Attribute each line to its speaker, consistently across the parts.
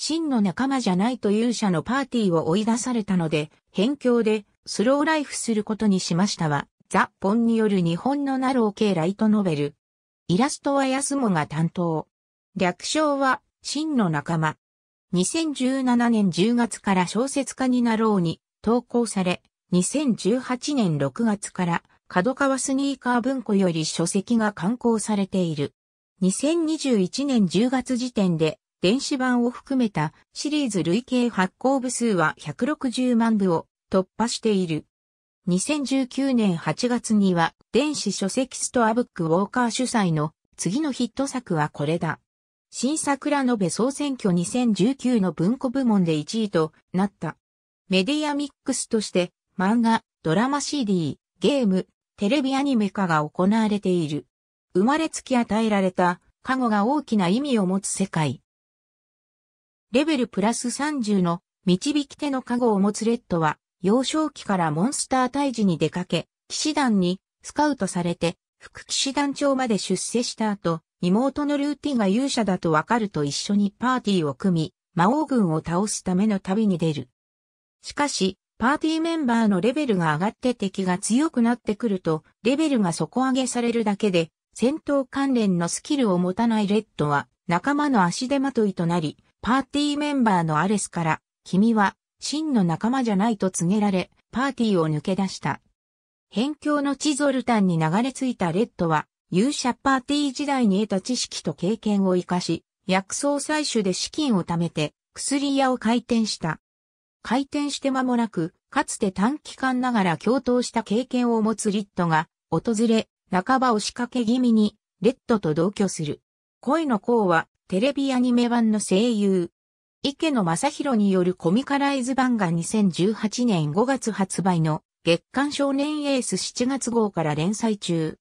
Speaker 1: 真の仲間じゃないと勇者のパーティーを追い出されたので、辺境でスローライフすることにしましたは、ザ・ポンによる日本のナロー系ライトノベル。イラストは安もが担当。略称は、真の仲間。2017年10月から小説家になろうに投稿され、2018年6月から角川スニーカー文庫より書籍が刊行されている。2021年10月時点で電子版を含めたシリーズ累計発行部数は160万部を突破している。2019年8月には電子書籍ストアブックウォーカー主催の次のヒット作はこれだ。新桜の部総選挙2019の文庫部門で1位となった。メディアミックスとして漫画、ドラマ CD、ゲーム、テレビアニメ化が行われている。生まれつき与えられた、過去が大きな意味を持つ世界。レベルプラス30の導き手の加護を持つレッドは、幼少期からモンスター退治に出かけ、騎士団にスカウトされて、副騎士団長まで出世した後、妹のルーティが勇者だとわかると一緒にパーティーを組み、魔王軍を倒すための旅に出る。しかし、パーティーメンバーのレベルが上がって敵が強くなってくると、レベルが底上げされるだけで、戦闘関連のスキルを持たないレッドは、仲間の足手まといとなり、パーティーメンバーのアレスから、君は真の仲間じゃないと告げられ、パーティーを抜け出した。辺境のチゾルタンに流れ着いたレッドは、勇者パーティー時代に得た知識と経験を活かし、薬草採取で資金を貯めて、薬屋を開店した。開店して間もなく、かつて短期間ながら共闘した経験を持つリッドが、訪れ、半ば押しかけ気味に、レッドと同居する。恋の功は、テレビアニメ版の声優。池野正宏によるコミカライズ版が2018年5月発売の月刊少年エース7月号から連載中。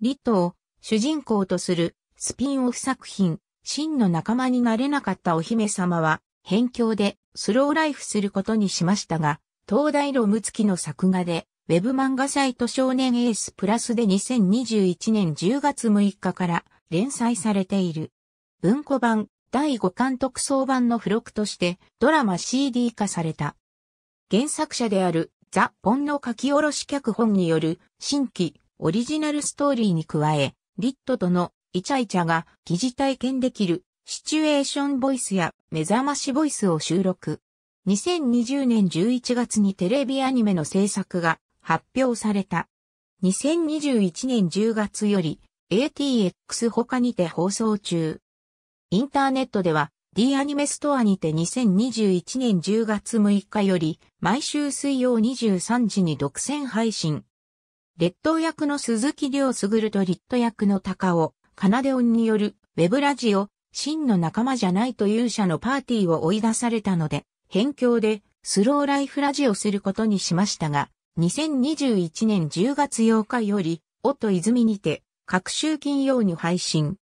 Speaker 1: リトを主人公とするスピンオフ作品、真の仲間になれなかったお姫様は、辺境でスローライフすることにしましたが、東大ム付月の作画で、ウェブ漫画サイト少年エースプラスで2021年10月6日から連載されている。文庫版第5巻特装版の付録としてドラマ CD 化された。原作者であるザ・ポンの書き下ろし脚本による新規オリジナルストーリーに加え、リットとのイチャイチャが疑似体験できるシチュエーションボイスや目覚ましボイスを収録。2020年11月にテレビアニメの制作が発表された。2021年10月より ATX 他にて放送中。インターネットでは D アニメストアにて2021年10月6日より毎週水曜23時に独占配信。列島役の鈴木亮優とリット役の高尾、カナデオンによるウェブラジオ、真の仲間じゃないと勇者のパーティーを追い出されたので、辺境でスローライフラジオすることにしましたが、2021年10月8日より、音泉にて、各週金曜に配信。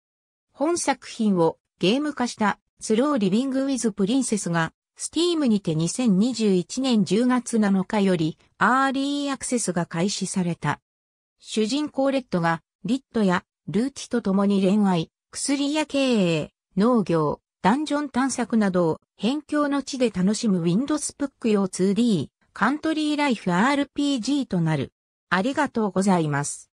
Speaker 1: 本作品をゲーム化したスローリビングウィズプリンセスが Steam にて2021年10月7日よりアーリーアクセスが開始された。主人公レッドがリットやルーティと共に恋愛、薬や経営、農業、ダンジョン探索などを辺境の地で楽しむ Windows プック用 2D カントリーライフ RPG となる。ありがとうございます。